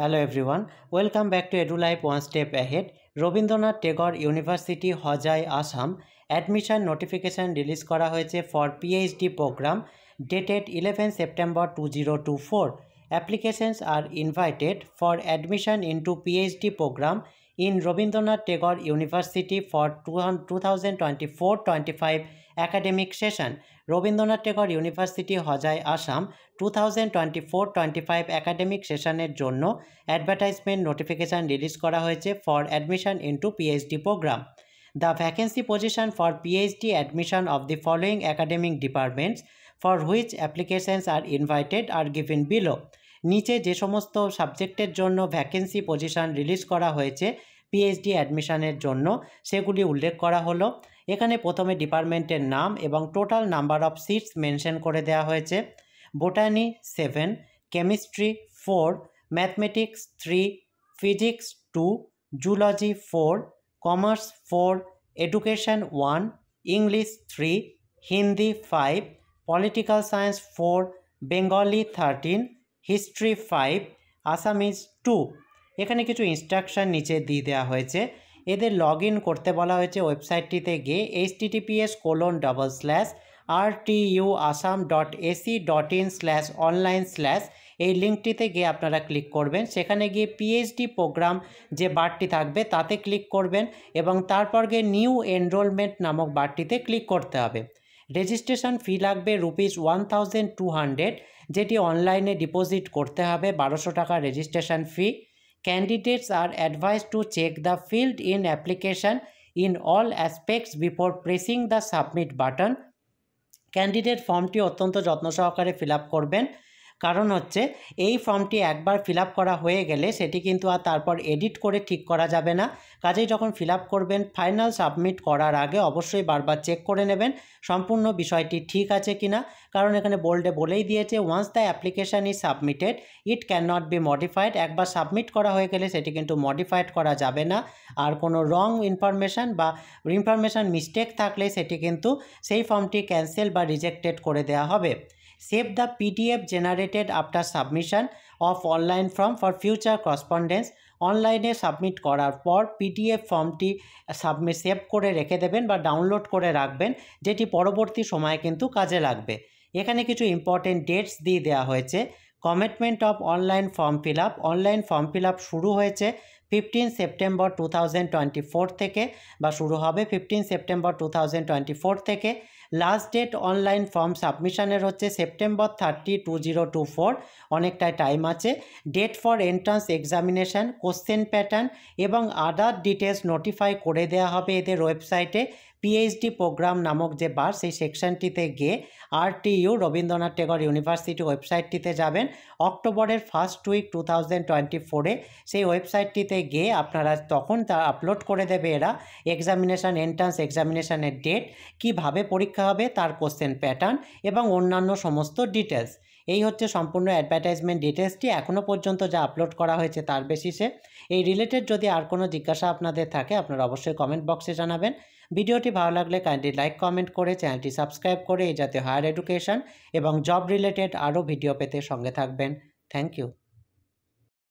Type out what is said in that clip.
hello everyone welcome back to Edu Life one step ahead Rabindranath Tagore university Hojai Assam admission notification release করা হয়েছে for PhD program dated eleven September two zero two four applications are invited for admission to PhD program in Rabindranath Tagore university for two two thousand twenty four twenty five academic session Rabindranath Tagore university Hojai Assam two thousand twenty four twenty five academic সেশনের জন্য advertisement notification release করা হয়েছে for admission into PhD program the vacancy position for PhD admission of the following academic departments for which applications are invited are given below নিচে যে সমস্ত সাবজেক্টের জন্য vacancy position release করা হয়েছে পিএইচডি অ্যাডমিশানের জন্য সেগুলি উল্লেখ করা হলো এখানে প্রথমে ডিপার্টমেন্টের নাম এবং total number of seats mention করে দেওয়া হয়েছে botany seven chemistry four mathematics three physics two zoology four commerce four education one English three Hindi five political science four Bengali thirteen history five Assamese two এখানে কিছু instruction নিচে দিয়ে দেওয়া হয়েছে এদের লগ করতে বলা হয়েছে ওয়েবসাইটটিতে গিয়ে HTTPS colon double slash R TU Assam dot AC dot in slash online slash এই লিঙ্কটিতে গিয়ে আপনারা ক্লিক করবেন সেখানে গিয়ে পিএইচডি প্রোগ্রাম যে বারটি থাকবে তাতে ক্লিক করবেন এবং তারপর গিয়ে নিউ এনরোলমেন্ট নামক বারটিতে ক্লিক করতে হবে রেজিস্ট্রেশন ফি লাগবে রুপিস ওয়ান টু হান্ড্রেড যেটি অনলাইনে ডিপোজিট করতে হবে বারোশো টাকা registration fee candidates are advised to check the field in application in all aspects before pressing the submit button candidate ফর্মটি অত্যন্ত যত্ন সহকারে ফিল করবেন কারণ হচ্ছে এই ফর্মটি একবার ফিল করা হয়ে গেলে সেটি কিন্তু আর তারপর এডিট করে ঠিক করা যাবে না কাজেই যখন ফিল করবেন ফাইনাল সাবমিট করার আগে অবশ্যই বারবার চেক করে নেবেন সম্পূর্ণ বিষয়টি ঠিক আছে কিনা কারণ এখানে বোল্ডে বলেই দিয়েছে once the application is submitted it can not be modified একবার সাবমিট করা হয়ে গেলে সেটি কিন্তু মডিফাইড করা যাবে না আর কোনো রং ইনফরমেশান বা ইনফরমেশান মিস্টেক থাকলে সেটি কিন্তু সেই ফর্মটি ক্যান্সেল বা রিজেক্টেড করে দেওয়া হবে save the PDF generated after submission of online form for future correspondence অনলাইনে সাবমিট করার পর পিডিএফ ফর্মটি সাবমি সেভ করে রেখে দেবেন বা ডাউনলোড করে রাখবেন যেটি পরবর্তী সময়ে কিন্তু কাজে লাগবে এখানে কিছু ইম্পর্টেন্ট ডেটস দিয়ে দেওয়া হয়েছে commitment of online form fill up online form fill up শুরু হয়েছে fifteen September two thousand twenty four থেকে বা শুরু হবে fifteen September two thousand twenty four থেকে লাস্ট ডেট অনলাইন ফর্ম সাবমিশানের হচ্ছে September thirty two zero two four অনেকটাই টাইম আছে date for entrance examination question pattern এবং আদার ডিটেলস নোটিফাই করে দেওয়া হবে এদের ওয়েবসাইটে পিএইচডি প্রোগ্রাম নামক যে বার সেই সেকশনটিতে গিয়ে আরটিইউ রবীন্দ্রনাথ টেগর ইউনিভার্সিটি ওয়েবসাইটটিতে যাবেন অক্টোবরের first week two thousand twenty ফোরে সেই ওয়েবসাইটটিতে ওয়েবসাইটে গিয়ে আপনারা তখন তা আপলোড করে দেবে এরা এক্সামিনেশান এন্ট্রান্স এক্সামিনেশানের ডেট কিভাবে পরীক্ষা হবে তার কোশ্চেন প্যাটার্ন এবং অন্যান্য সমস্ত ডিটেলস এই হচ্ছে সম্পূর্ণ অ্যাডভার্টাইজমেন্ট ডিটেলসটি এখনও পর্যন্ত যা আপলোড করা হয়েছে তার বেসিসে এই রিলেটেড যদি আর কোনো জিজ্ঞাসা আপনাদের থাকে আপনারা অবশ্যই কমেন্ট বক্সে জানাবেন ভিডিওটি ভালো লাগলে কাইন্ডলি লাইক কমেন্ট করে চ্যানেলটি সাবস্ক্রাইব করে এই যাতে হায়ার এডুকেশন এবং জব রিলেটেড আরও ভিডিও পেতে সঙ্গে থাকবেন থ্যাংক ইউ